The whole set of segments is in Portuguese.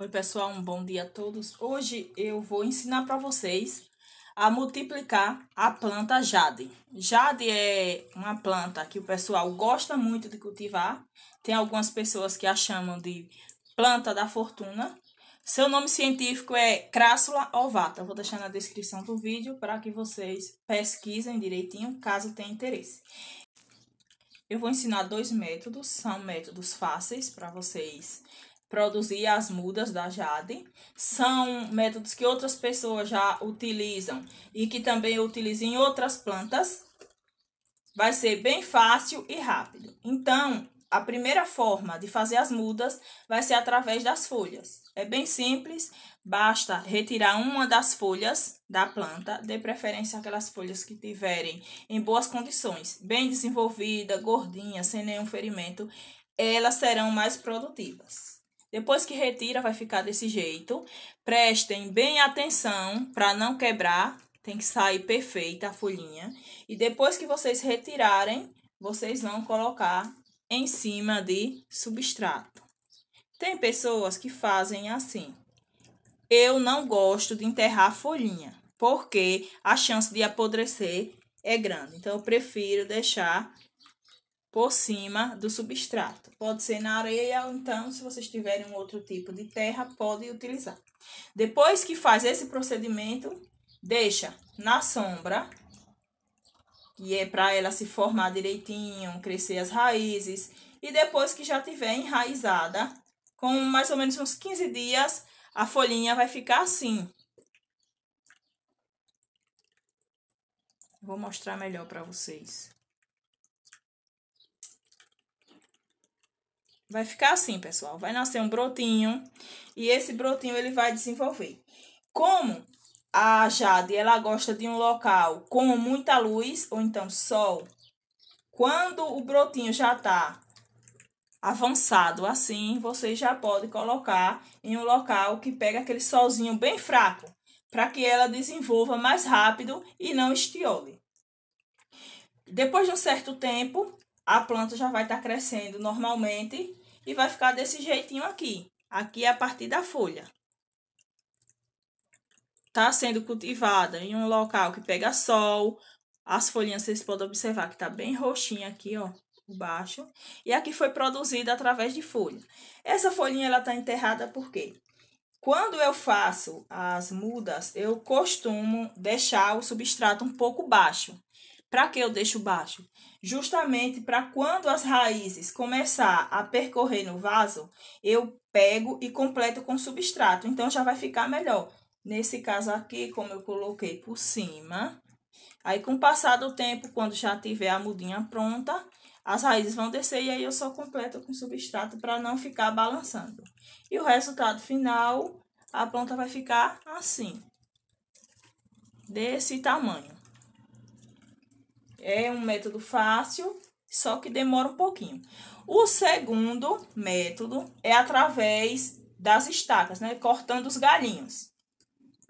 Oi, pessoal, um bom dia a todos. Hoje eu vou ensinar para vocês a multiplicar a planta jade. Jade é uma planta que o pessoal gosta muito de cultivar. Tem algumas pessoas que a chamam de planta da fortuna. Seu nome científico é Crassula ovata. vou deixar na descrição do vídeo para que vocês pesquisem direitinho, caso tenha interesse. Eu vou ensinar dois métodos, são métodos fáceis para vocês produzir as mudas da Jade. São métodos que outras pessoas já utilizam e que também utilizam em outras plantas. Vai ser bem fácil e rápido. Então, a primeira forma de fazer as mudas vai ser através das folhas. É bem simples, basta retirar uma das folhas da planta, de preferência aquelas folhas que tiverem em boas condições, bem desenvolvida, gordinha, sem nenhum ferimento, elas serão mais produtivas. Depois que retira, vai ficar desse jeito. Prestem bem atenção para não quebrar. Tem que sair perfeita a folhinha. E depois que vocês retirarem, vocês vão colocar em cima de substrato. Tem pessoas que fazem assim. Eu não gosto de enterrar a folhinha, porque a chance de apodrecer é grande. Então, eu prefiro deixar por cima do substrato. Pode ser na areia, ou então, se vocês tiverem um outro tipo de terra, pode utilizar. Depois que faz esse procedimento, deixa na sombra, que é para ela se formar direitinho, crescer as raízes. E depois que já tiver enraizada, com mais ou menos uns 15 dias, a folhinha vai ficar assim. Vou mostrar melhor para vocês. Vai ficar assim, pessoal. Vai nascer um brotinho e esse brotinho ele vai desenvolver. Como a Jade ela gosta de um local com muita luz ou então sol, quando o brotinho já está avançado assim, você já pode colocar em um local que pega aquele solzinho bem fraco, para que ela desenvolva mais rápido e não estiole. Depois de um certo tempo, a planta já vai estar tá crescendo normalmente e vai ficar desse jeitinho aqui. Aqui é a partir da folha. Tá sendo cultivada em um local que pega sol. As folhinhas vocês podem observar que tá bem roxinha aqui, ó, baixo. E aqui foi produzida através de folha. Essa folhinha ela tá enterrada por quê? Quando eu faço as mudas, eu costumo deixar o substrato um pouco baixo. Para que eu deixo baixo? Justamente para quando as raízes começar a percorrer no vaso, eu pego e completo com substrato. Então já vai ficar melhor. Nesse caso aqui, como eu coloquei por cima, aí com o passar do tempo, quando já tiver a mudinha pronta, as raízes vão descer e aí eu só completo com substrato para não ficar balançando. E o resultado final, a planta vai ficar assim, desse tamanho. É um método fácil, só que demora um pouquinho. O segundo método é através das estacas, né? Cortando os galinhos.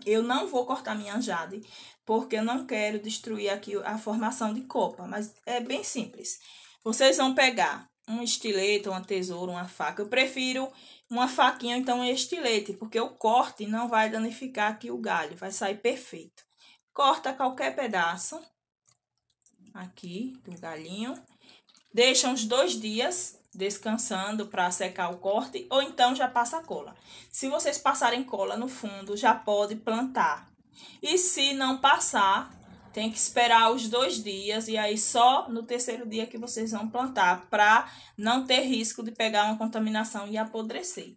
Eu não vou cortar minha jade, porque eu não quero destruir aqui a formação de copa, mas é bem simples. Vocês vão pegar um estilete, uma tesoura, uma faca. Eu prefiro uma faquinha, então um estilete, porque o corte não vai danificar aqui o galho, vai sair perfeito. Corta qualquer pedaço aqui do galinho. Deixa uns dois dias descansando para secar o corte ou então já passa cola. Se vocês passarem cola no fundo, já pode plantar. E se não passar, tem que esperar os dois dias e aí só no terceiro dia que vocês vão plantar para não ter risco de pegar uma contaminação e apodrecer.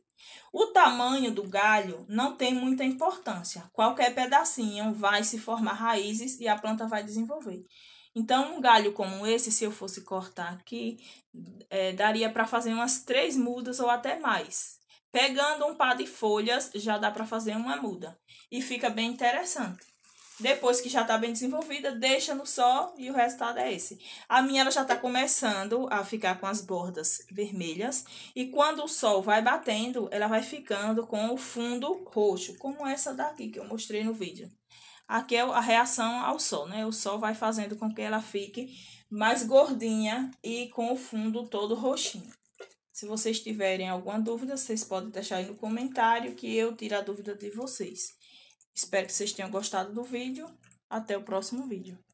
O tamanho do galho não tem muita importância. Qualquer pedacinho vai se formar raízes e a planta vai desenvolver. Então, um galho como esse, se eu fosse cortar aqui, é, daria para fazer umas três mudas ou até mais. Pegando um par de folhas, já dá para fazer uma muda. E fica bem interessante. Depois que já está bem desenvolvida, deixa no sol e o resultado é esse. A minha ela já está começando a ficar com as bordas vermelhas. E quando o sol vai batendo, ela vai ficando com o fundo roxo, como essa daqui que eu mostrei no vídeo. Aqui é a reação ao sol, né? O sol vai fazendo com que ela fique mais gordinha e com o fundo todo roxinho. Se vocês tiverem alguma dúvida, vocês podem deixar aí no comentário que eu tiro a dúvida de vocês. Espero que vocês tenham gostado do vídeo. Até o próximo vídeo.